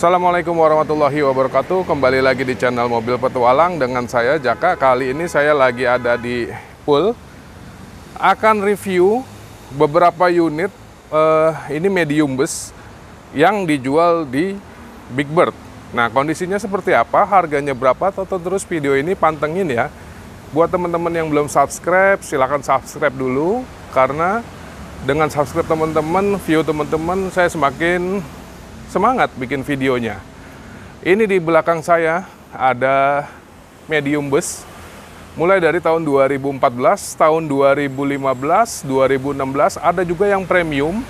Assalamualaikum warahmatullahi wabarakatuh Kembali lagi di channel Mobil Petualang Dengan saya Jaka Kali ini saya lagi ada di pool Akan review beberapa unit eh, Ini medium bus Yang dijual di Big Bird Nah kondisinya seperti apa, harganya berapa Tonton terus video ini pantengin ya Buat teman-teman yang belum subscribe silahkan subscribe dulu Karena dengan subscribe teman-teman, view teman-teman Saya semakin semangat bikin videonya. Ini di belakang saya ada medium bus mulai dari tahun 2014, tahun 2015, 2016 ada juga yang premium.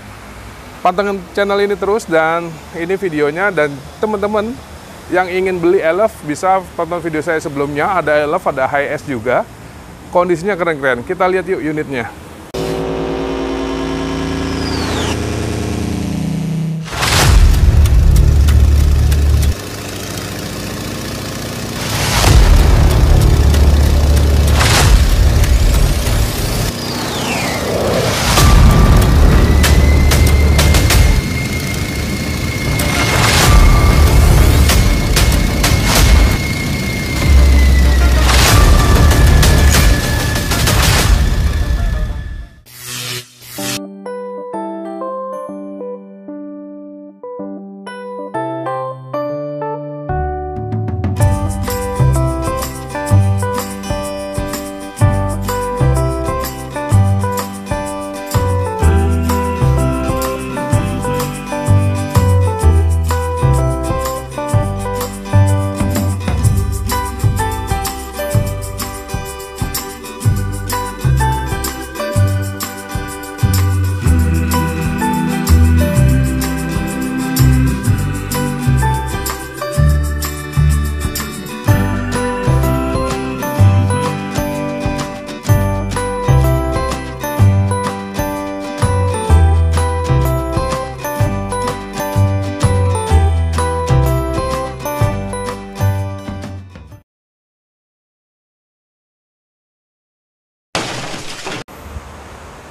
Pantengin channel ini terus dan ini videonya dan teman-teman yang ingin beli Elf bisa tonton video saya sebelumnya ada Elf ada HS juga. Kondisinya keren-keren. Kita lihat yuk unitnya.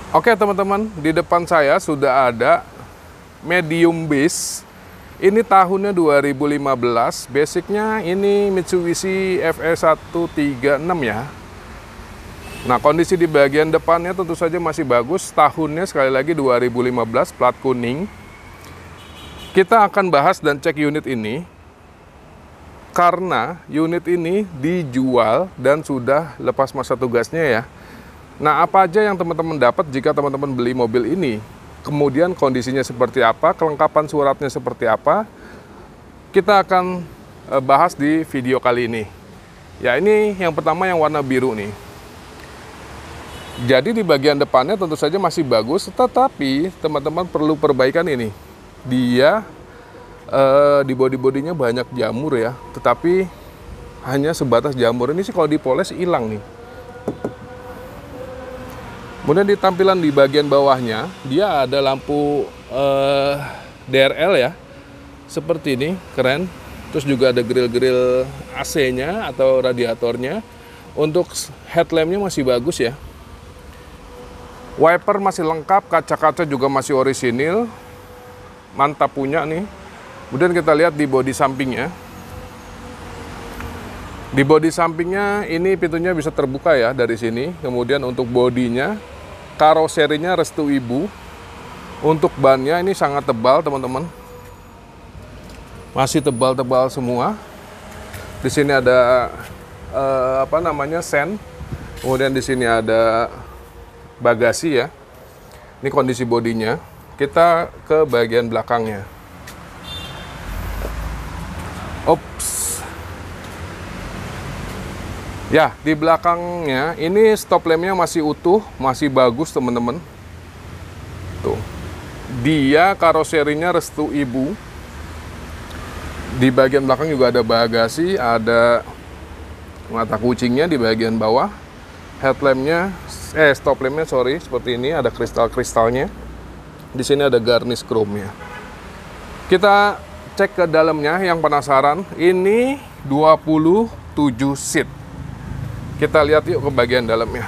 Oke teman-teman, di depan saya sudah ada medium base. Ini tahunnya 2015, basicnya ini Mitsubishi FE136 ya. Nah kondisi di bagian depannya tentu saja masih bagus, tahunnya sekali lagi 2015, plat kuning. Kita akan bahas dan cek unit ini, karena unit ini dijual dan sudah lepas masa tugasnya ya Nah, apa aja yang teman-teman dapat jika teman-teman beli mobil ini? Kemudian kondisinya seperti apa, kelengkapan suratnya seperti apa? Kita akan e, bahas di video kali ini. Ya, ini yang pertama yang warna biru nih. Jadi di bagian depannya tentu saja masih bagus, tetapi teman-teman perlu perbaikan ini. Dia eh, di body-bodinya banyak jamur ya, tetapi hanya sebatas jamur. Ini sih kalau dipoles hilang nih Kemudian di tampilan di bagian bawahnya dia ada lampu eh, DRL ya. Seperti ini, keren. Terus juga ada grill-grill AC-nya atau radiatornya. Untuk headlampnya masih bagus ya. Wiper masih lengkap, kaca-kaca juga masih orisinil. Mantap punya nih. Kemudian kita lihat di bodi sampingnya. Di bodi sampingnya ini pintunya bisa terbuka ya dari sini. Kemudian untuk bodinya karoserinya restu ibu untuk bannya ini sangat tebal teman-teman masih tebal-tebal semua di sini ada eh, apa namanya sen kemudian di sini ada bagasi ya ini kondisi bodinya kita ke bagian belakangnya Ya, di belakangnya ini stop lampnya masih utuh, masih bagus teman-teman. Tuh. Dia karoserinya restu ibu. Di bagian belakang juga ada bagasi, ada mata kucingnya di bagian bawah. Headlampnya, eh stop lampnya sorry, seperti ini ada kristal-kristalnya. Di sini ada garnish chrome-nya. Kita cek ke dalamnya yang penasaran. Ini 27 seat kita lihat yuk ke bagian dalamnya.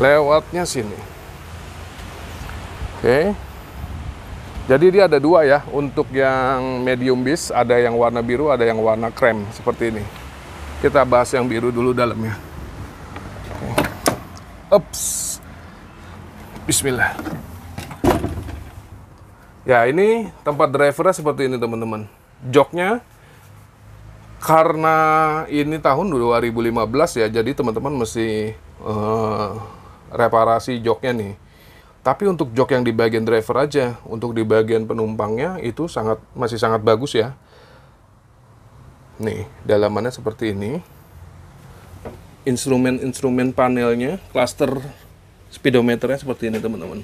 Lewatnya sini. Oke. Jadi dia ada dua ya, untuk yang medium bis ada yang warna biru, ada yang warna krem seperti ini. Kita bahas yang biru dulu dalamnya. Ups. Bismillah. Ya, ini tempat driver seperti ini teman-teman. Joknya karena ini tahun 2015 ya, jadi teman-teman mesti uh, reparasi joknya nih. Tapi untuk jok yang di bagian driver aja, untuk di bagian penumpangnya itu sangat masih sangat bagus ya. Nih, dalamannya seperti ini. Instrumen-instrumen panelnya, cluster speedometernya seperti ini teman-teman.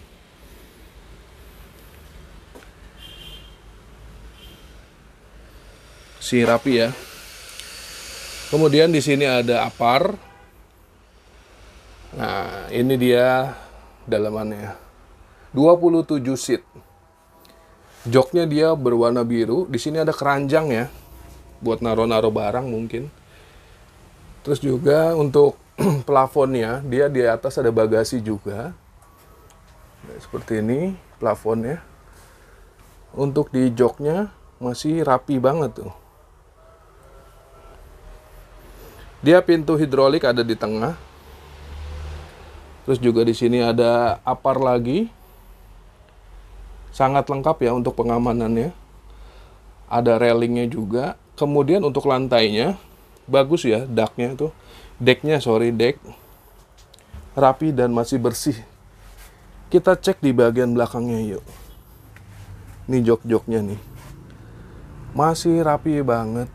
Si rapi ya. Kemudian di sini ada apar. Nah, ini dia dalamannya. 27 seat. Joknya dia berwarna biru. Di sini ada keranjang ya. Buat naro-naro barang mungkin. Terus juga untuk plafonnya, dia di atas ada bagasi juga. Nah, seperti ini plafonnya. Untuk di joknya masih rapi banget tuh. Dia pintu hidrolik ada di tengah. Terus juga di sini ada apar lagi. Sangat lengkap ya untuk pengamanannya. Ada railingnya juga. Kemudian untuk lantainya bagus ya daknya itu, Deknya sorry dek. Rapi dan masih bersih. Kita cek di bagian belakangnya yuk. Ini jok-joknya nih. Masih rapi banget.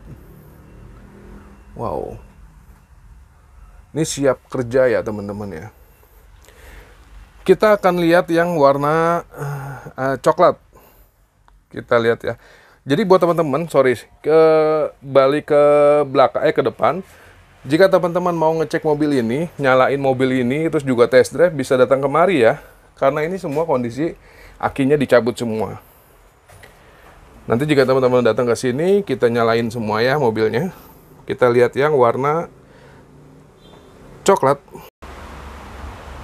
Wow, ini siap kerja ya teman-teman ya. Kita akan lihat yang warna uh, coklat. Kita lihat ya. Jadi buat teman-teman, sorry, ke balik ke belakang eh ke depan. Jika teman-teman mau ngecek mobil ini, nyalain mobil ini terus juga test drive bisa datang kemari ya. Karena ini semua kondisi akinya dicabut semua. Nanti jika teman-teman datang ke sini, kita nyalain semua ya mobilnya. Kita lihat yang warna coklat.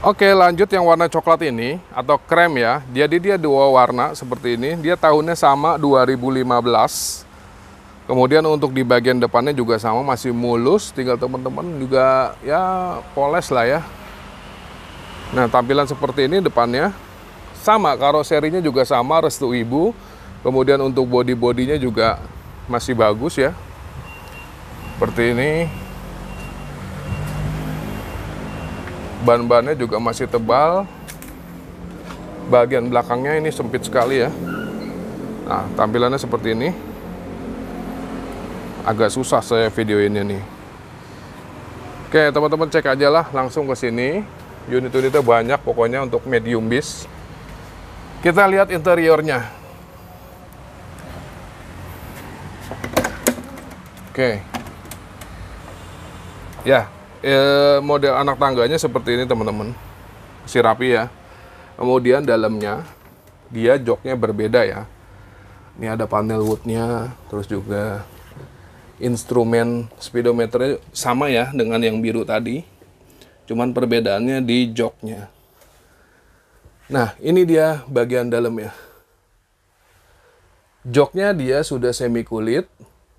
Oke lanjut yang warna coklat ini atau krem ya. Jadi dia dua warna seperti ini. Dia tahunnya sama 2015. Kemudian untuk di bagian depannya juga sama masih mulus. Tinggal teman-teman juga ya poles lah ya. Nah tampilan seperti ini depannya sama. Karoserinya juga sama restu ibu. Kemudian untuk body-bodinya juga masih bagus ya. Seperti ini. ban-bannya juga masih tebal bagian belakangnya ini sempit sekali ya nah tampilannya seperti ini agak susah saya video ini nih oke teman-teman cek aja lah langsung ke sini unit-unitnya banyak pokoknya untuk medium bis kita lihat interiornya oke ya Eh, model anak tangganya seperti ini teman-teman si rapi ya kemudian dalamnya dia joknya berbeda ya ini ada panel woodnya terus juga instrumen speedometernya sama ya dengan yang biru tadi cuman perbedaannya di joknya nah ini dia bagian dalamnya joknya dia sudah semi kulit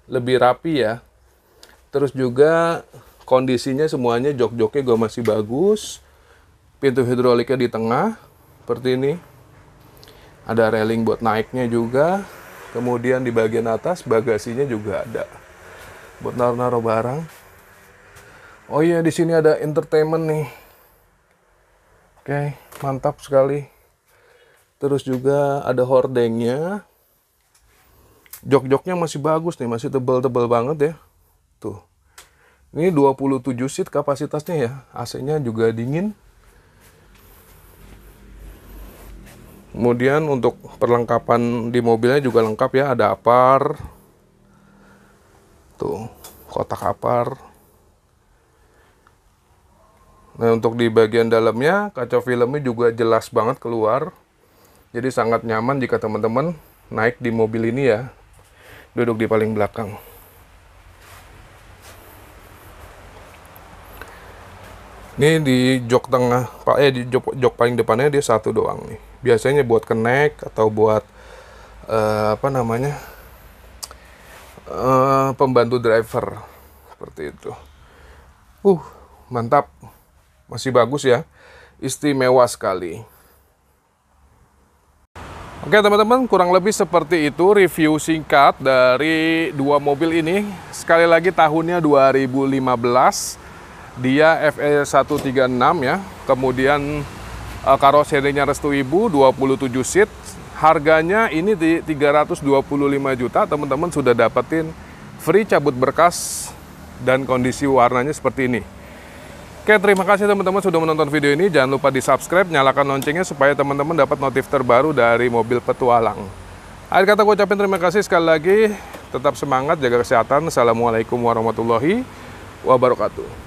lebih rapi ya terus juga kondisinya semuanya jok-joknya gue masih bagus pintu hidroliknya di tengah seperti ini ada railing buat naiknya juga kemudian di bagian atas bagasinya juga ada buat naruh-naruh barang oh iya di sini ada entertainment nih oke mantap sekali terus juga ada hordengnya jok-joknya masih bagus nih masih tebel-tebel banget ya tuh ini 27 seat kapasitasnya ya. AC-nya juga dingin. Kemudian untuk perlengkapan di mobilnya juga lengkap ya. Ada apar. Tuh, kotak apar. Nah, untuk di bagian dalamnya kaca filmnya juga jelas banget keluar. Jadi sangat nyaman jika teman-teman naik di mobil ini ya. Duduk di paling belakang. ini di jok tengah pak eh di jok, jok paling depannya dia satu doang nih biasanya buat kenek atau buat uh, apa namanya uh, pembantu driver seperti itu uh mantap masih bagus ya istimewa sekali Oke teman-teman kurang lebih seperti itu review singkat dari dua mobil ini sekali lagi tahunnya 2015 dia FE136 ya kemudian uh, eh, karoserinya restu ibu 27 seat harganya ini di 325 juta teman-teman sudah dapetin free cabut berkas dan kondisi warnanya seperti ini Oke, terima kasih teman-teman sudah menonton video ini. Jangan lupa di-subscribe, nyalakan loncengnya supaya teman-teman dapat notif terbaru dari mobil petualang. Akhir kata gue ucapin terima kasih sekali lagi. Tetap semangat, jaga kesehatan. Assalamualaikum warahmatullahi wabarakatuh.